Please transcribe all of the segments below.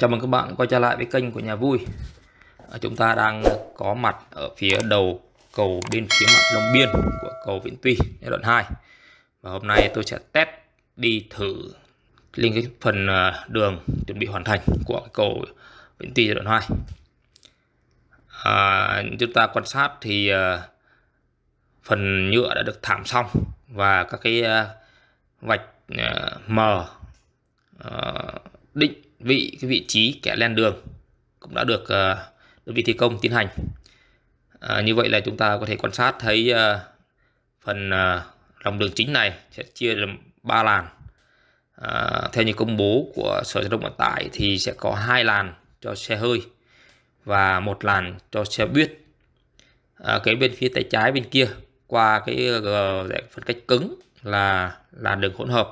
chào mừng các bạn quay trở lại với kênh của nhà vui à, chúng ta đang có mặt ở phía đầu cầu bên phía mặt Long Biên của cầu Vĩnh Tuy giai đoạn 2 và hôm nay tôi sẽ test đi thử lên cái phần à, đường chuẩn bị hoàn thành của cầu Vĩnh Tuy giai đoạn 2 à, chúng ta quan sát thì à, phần nhựa đã được thảm xong và các cái vạch mờ định vị cái vị trí kẻ len đường cũng đã được ờ, đơn vị thi công tiến hành à, như vậy là chúng ta có thể quan sát thấy ờ, phần lòng đường chính này sẽ chia làm ba làn à, theo như công bố của sở giao thông vận tải thì sẽ có hai làn cho xe hơi và một làn cho xe buýt à, cái bên phía tay trái bên kia qua cái uh, phân cách cứng là làn đường hỗn hợp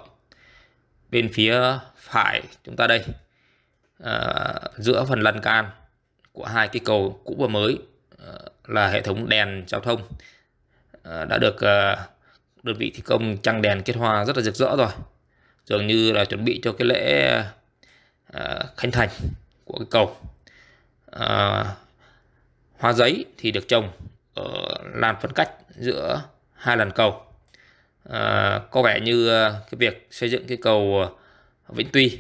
bên phía phải chúng ta đây Ờ, giữa phần lan can của hai cái cầu cũ và mới uh, là hệ thống đèn giao thông uh, đã được uh, đơn vị thi công trăng đèn kết hoa rất là rực rỡ rồi dường như là chuẩn bị cho cái lễ uh, khánh thành của cái cầu uh, hoa giấy thì được trồng ở làn phân cách giữa hai lần cầu uh, có vẻ như uh, cái việc xây dựng cái cầu uh, Vĩnh Tuy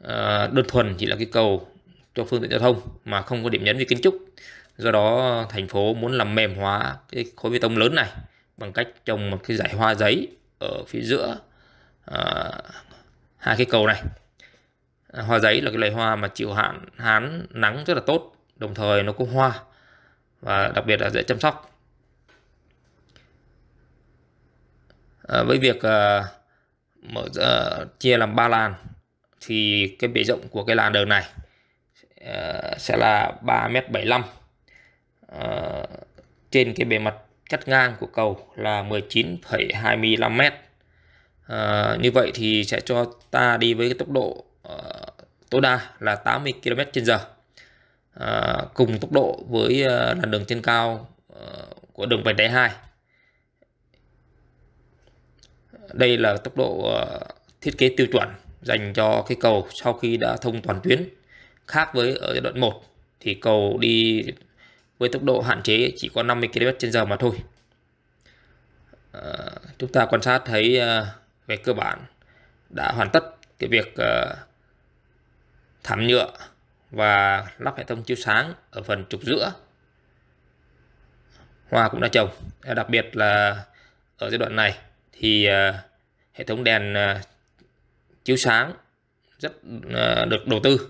Ờ, đơn thuần chỉ là cái cầu cho phương tiện giao thông mà không có điểm nhấn về kiến trúc do đó thành phố muốn làm mềm hóa cái khối bê tông lớn này bằng cách trồng một cái dải hoa giấy ở phía giữa à, hai cái cầu này ờ, hoa giấy là cái loại hoa mà chịu hạn hán nắng rất là tốt đồng thời nó có hoa và đặc biệt là dễ chăm sóc à, với việc à, mở à, chia làm ba làn thì cái bề rộng của cái làn đường này uh, sẽ là 3m75 uh, ờ, trên cái bề mặt cắt ngang của cầu là 19,25m à, ờ, như vậy thì sẽ cho ta đi với cái tốc độ uh, tối đa là 80 km h à, cùng tốc độ với uh, làn đường trên cao uh, của đường vành đai 2 đây là tốc độ uh, thiết kế tiêu chuẩn dành cho cái cầu sau khi đã thông toàn tuyến khác với ở giai đoạn 1 thì cầu đi với tốc độ hạn chế chỉ có 50 km/h mà thôi à, chúng ta quan sát thấy à, về cơ bản đã hoàn tất cái việc à, thảm nhựa và lắp hệ thống chiếu sáng ở phần trục giữa hoa cũng đã trồng đặc biệt là ở giai đoạn này thì hệ thống đèn chiếu sáng rất ờ, được đầu tư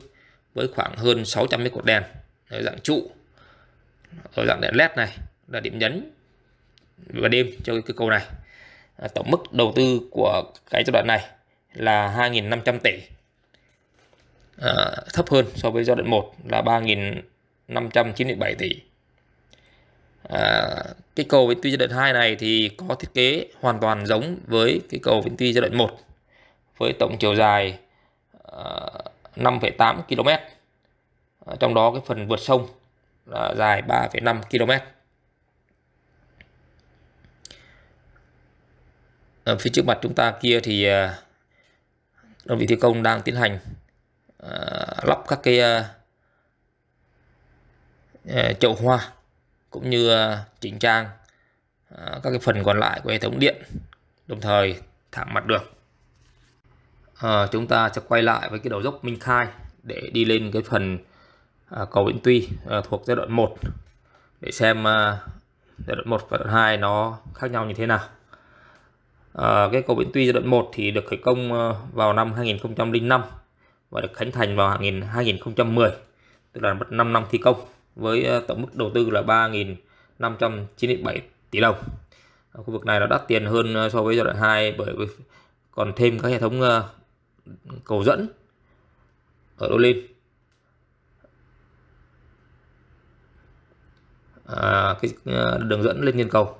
với khoảng hơn 600 cái cột đèn ở dạng trụ ở dạng đèn led này là điểm nhấn và đêm cho cái cầu này à, tổng mức đầu tư của cái giai đoạn này là 2.500 tỷ à, thấp hơn so với giai đoạn 1 là 3.597 tỷ à, cái cầu Vĩnh Tuy giai đoạn 2 này thì có thiết kế hoàn toàn giống với cái cầu Vĩnh Tuy giai đoạn 1 với tổng chiều dài 5,8 ờ, km. Ờ, trong đó cái phần vượt sông là dài 3,5 km. Ở phía trước mặt chúng ta kia thì ờ, đơn vị thi công đang tiến hành lắp các cái chậu hoa cũng như chỉnh trang các cái phần còn lại của hệ thống điện đồng thời thảm mặt đường à, chúng ta sẽ quay lại với cái đầu dốc Minh Khai để đi lên cái phần à, cầu Vĩnh Tuy à, thuộc giai đoạn 1 để xem à, giai đoạn 1 và giai đoạn 2 nó khác nhau như thế nào. À, cái cầu Vĩnh Tuy giai đoạn 1 thì được khởi công ờ, vào năm 2005 và được khánh thành vào 2010 tức là mất 5 năm thi công với tổng mức đầu tư là 3.597 tỷ đồng. khu vực này nó đắt tiền hơn so với giai đoạn 2 bởi còn thêm các hệ thống cầu dẫn ở đô lên à, cái à, đường dẫn lên nhân cầu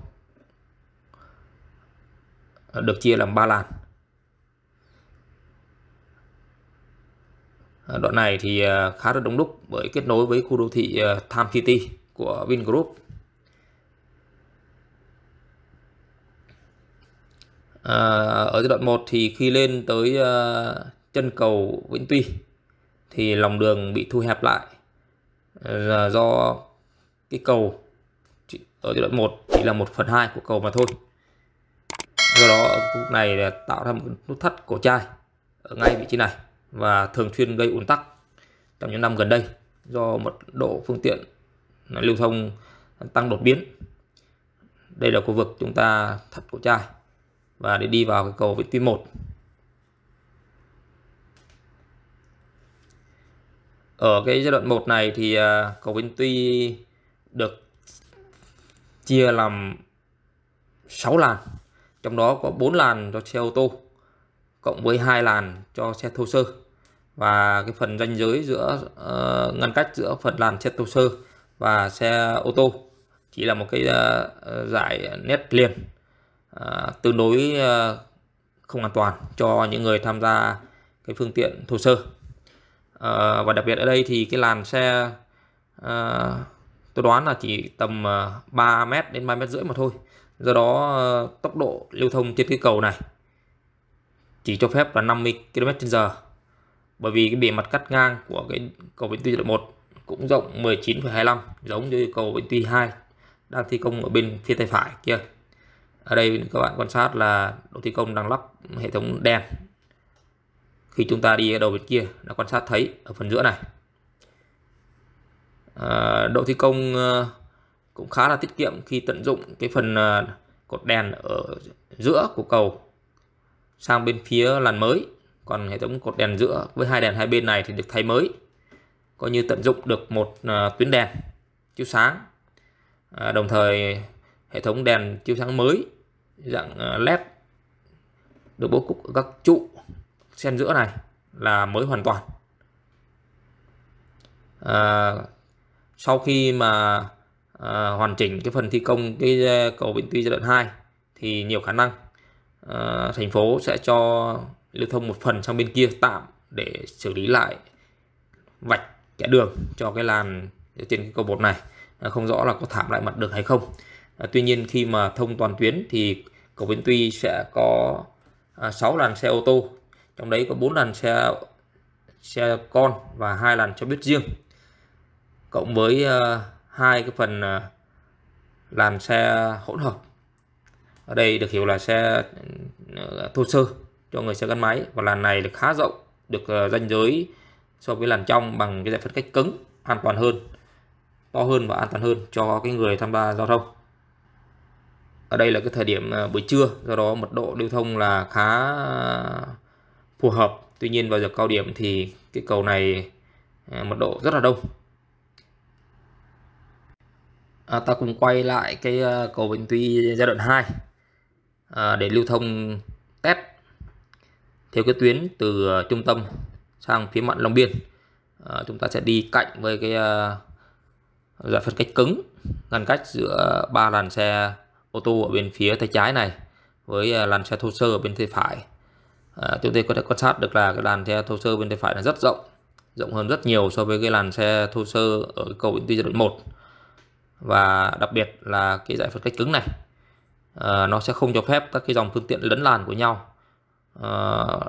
à, được chia làm 3 làn à, đoạn này thì khá là đông đúc bởi kết nối với khu đô thị Tham City của Vingroup à, ở giai đoạn 1 thì khi lên tới à, chân cầu Vĩnh Tuy thì lòng đường bị thu hẹp lại là do cái cầu ở giai đoạn 1 chỉ là 1 phần 2 của cầu mà thôi do đó khúc này là tạo ra một nút thắt cổ chai ở ngay vị trí này và thường xuyên gây ùn tắc trong những năm gần đây do mật độ phương tiện lưu thông tăng đột biến đây là khu vực chúng ta thắt cổ chai và để đi vào cái cầu Vĩnh Tuy 1 ở cái giai đoạn 1 này thì à, cầu Vĩnh Tuy được chia làm 6 làn trong đó có 4 làn cho xe ô tô cộng với hai làn cho xe thô sơ và cái phần ranh giới giữa uh, ngăn cách giữa phần làn xe thô sơ và xe ô tô chỉ là một cái uh, nét liền À, tương đối à, không an toàn cho những người tham gia cái phương tiện thô sơ à, và đặc biệt ở đây thì cái làn xe tôi đoán là chỉ tầm 3 mét đến 3 mét rưỡi mà thôi do đó tốc độ lưu thông trên cái cầu này chỉ cho phép là 50 km/h bởi vì cái bề mặt cắt ngang của cái cầu Vĩnh Tuy đội 1 cũng rộng 19,25 giống như cầu Vĩnh Tuy 2 đang thi công ở bên phía tay phải kia ở đây các bạn quan sát là đội thi công đang lắp hệ thống đèn khi chúng ta đi ở đầu bên kia đã quan sát thấy ở phần giữa này à, đội thi công ờ, cũng khá là tiết kiệm khi tận dụng cái phần ờ, cột đèn ở giữa của cầu sang bên phía làn mới còn hệ thống cột đèn giữa với hai đèn hai bên này thì được thay mới coi như tận dụng được một tuyến đèn chiếu sáng à, đồng thời hệ thống đèn chiếu sáng mới dạng ờ, led được bố cục ở các trụ xen giữa này là mới hoàn toàn à, sau khi mà à, hoàn chỉnh cái phần thi công cái cầu Vĩnh Tuy giai đoạn 2 thì nhiều khả năng à, thành phố sẽ cho lưu thông một phần sang bên kia tạm để xử lý lại vạch kẻ đường cho cái làn trên cái cầu bột này à, không rõ là có thảm lại mặt đường hay không à, tuy nhiên khi mà thông toàn tuyến thì cầu Vĩnh Tuy sẽ có à, 6 làn xe ô tô trong đấy có 4 làn xe xe con và hai làn cho biết riêng cộng với à, hai cái phần à, làn xe hỗn hợp ở đây được hiểu là xe ừ, à, thô sơ cho người xe gắn máy và làn này được khá rộng được ranh giới so với làn trong bằng cái giải phân cách cứng an toàn hơn to hơn và an toàn hơn cho cái người tham gia giao thông ở đây là cái thời điểm à, buổi trưa do đó mật độ lưu thông là khá phù hợp tuy nhiên vào giờ cao điểm thì cái cầu này à, mật độ rất là đông à, ta cùng quay lại cái à, cầu Bình Tuy giai đoạn 2 à, để lưu thông test theo cái tuyến từ trung tâm sang phía mặn Long Biên à, chúng ta sẽ đi cạnh với cái giải phân cách cứng ngăn cách giữa ba làn xe ô tô ở bên phía tay trái này với à, làn xe thô sơ ở bên tay phải à, chúng tôi có thể quan sát được là cái làn xe thô sơ bên tay phải là rất rộng rộng hơn rất nhiều so với cái làn xe thô sơ ở cầu Vĩnh Tuy giai đoạn 1 và đặc biệt là cái giải phân cách cứng này à, nó sẽ không cho phép các cái dòng phương tiện lấn làn của nhau à,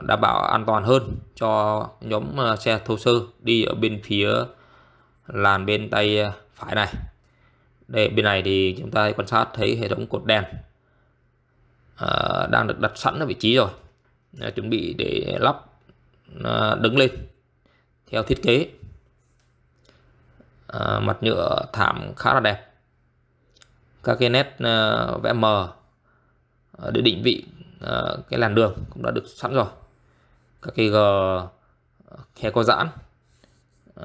đảm bảo an toàn hơn cho nhóm à, xe thô sơ đi ở bên phía làn bên tay à, phải này đây bên này thì chúng ta quan sát thấy hệ thống cột đèn à, đang được đặt sẵn ở vị trí rồi à, chuẩn bị để lắp à, đứng lên theo thiết kế à, mặt nhựa thảm khá là đẹp các cái nét à, vẽ mờ à, để định vị à, cái làn đường cũng đã được sẵn rồi các cái g khe có giãn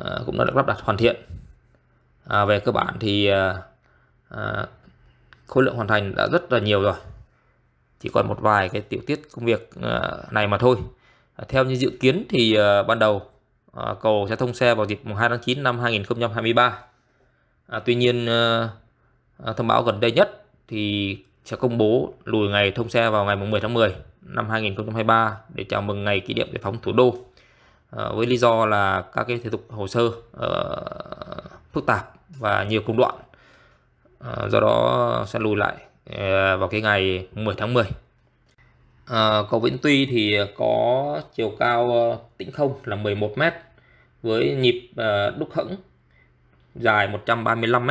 à, cũng đã được lắp đặt hoàn thiện à, về cơ bản thì à, À, khối lượng hoàn thành đã rất là nhiều rồi chỉ còn một vài cái tiểu tiết công việc à, này mà thôi à, theo như dự kiến thì ban đầu cầu sẽ thông xe vào dịp 2 tháng 9 năm 2023 à, tuy nhiên thông báo gần đây nhất thì sẽ công bố lùi ngày thông xe vào ngày 10 tháng 10 năm 2023 để chào mừng ngày kỷ niệm giải phóng thủ đô à, với lý do là các cái thủ tục hồ sơ à, phức tạp và nhiều công đoạn Ờ, do đó sẽ lùi lại ờ, vào cái ngày 10 tháng 10 à, ờ, cầu Vĩnh Tuy thì có chiều cao tĩnh không là 11 m với nhịp đúc hững dài 135 m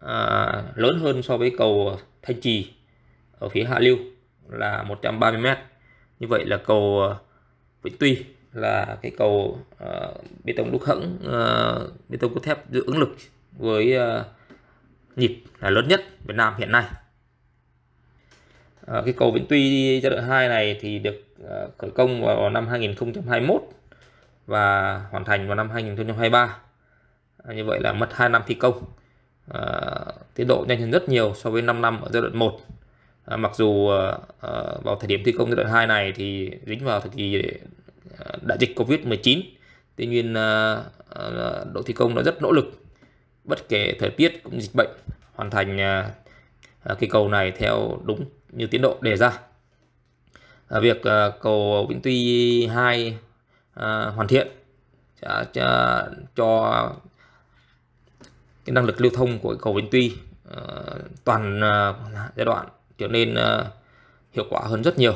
à, lớn hơn so với cầu Thanh Trì ở phía hạ lưu là 130 m như vậy là cầu Vĩnh Tuy là cái cầu uh, bê tông đúc hẫng uh, bê tông cốt thép giữ ứng lực với uh, nhịp là lớn nhất Việt Nam hiện nay à, cái cầu Vĩnh Tuy giai đoạn 2 này thì được ờ, khởi công vào năm 2021 và hoàn thành vào năm 2023 à, ờ, như vậy là mất 2 năm thi công à, tiến độ nhanh hơn rất nhiều so với 5 năm ở giai đoạn 1 à, mặc dù à, vào thời điểm thi công giai đoạn 2 này thì dính vào thời kỳ đại dịch Covid-19 tuy nhiên à, à, đội thi công đã rất nỗ lực bất kể thời tiết cũng dịch bệnh hoàn thành à, à, cây cầu này theo đúng như tiến độ đề ra. À, việc cầu Vĩnh Tuy 2 hoàn thiện cho, cho cái năng lực lưu thông của cầu Vĩnh Tuy toàn giai đoạn trở nên hiệu quả hơn rất nhiều.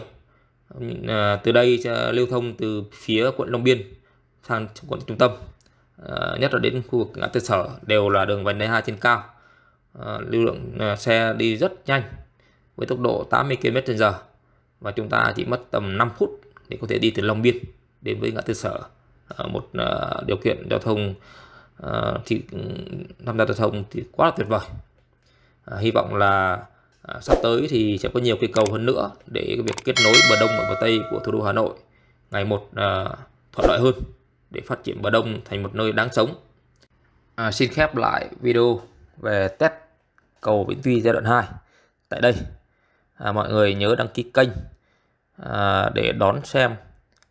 Từ đây lưu thông từ phía quận Long Biên sang quận trung tâm Ờ, nhất là đến khu vực ngã tư sở đều là đường vành đai 2 trên cao ờ, lưu lượng ờ, xe đi rất nhanh với tốc độ 80 km/h và chúng ta chỉ mất tầm 5 phút để có thể đi từ Long Biên đến với ngã tư sở một điều kiện giao thông thì ừ, tham gia giao thông thì quá là tuyệt vời hy vọng là sắp tới thì sẽ có nhiều cây cầu hơn nữa để việc kết nối bờ đông và bờ tây của thủ đô Hà Nội ngày một thuận lợi hơn để phát triển bờ đông thành một nơi đáng sống. À, xin khép lại video về test cầu Vĩnh Tuy giai đoạn 2 tại đây. À, mọi người nhớ đăng ký kênh à, để đón xem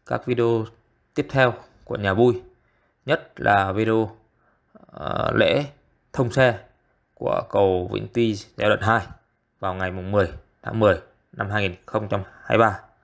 các video tiếp theo của nhà vui nhất là video à, lễ thông xe của cầu Vĩnh Tuy giai đoạn 2 vào ngày mùng 10 tháng 10 năm 2023.